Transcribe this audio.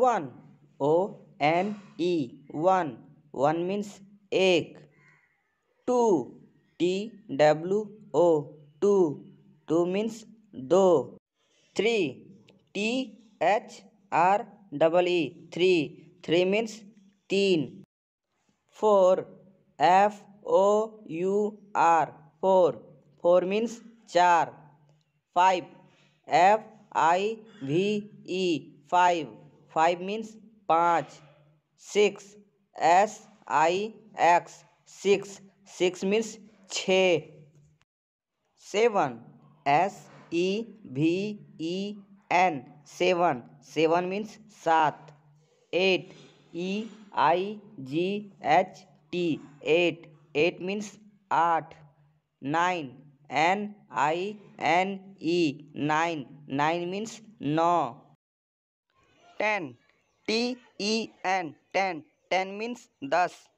one O N E one one means एक two T W O two two means दो three T H R double E three three means तीन four F O U R four four means चार five F I V E five five means पाँच six S I X six six means छ seven S E V E N seven seven means सात eight E I G H T eight eight means आठ nine N I N E nine nine means नौ 10 T E N 10 10 means thus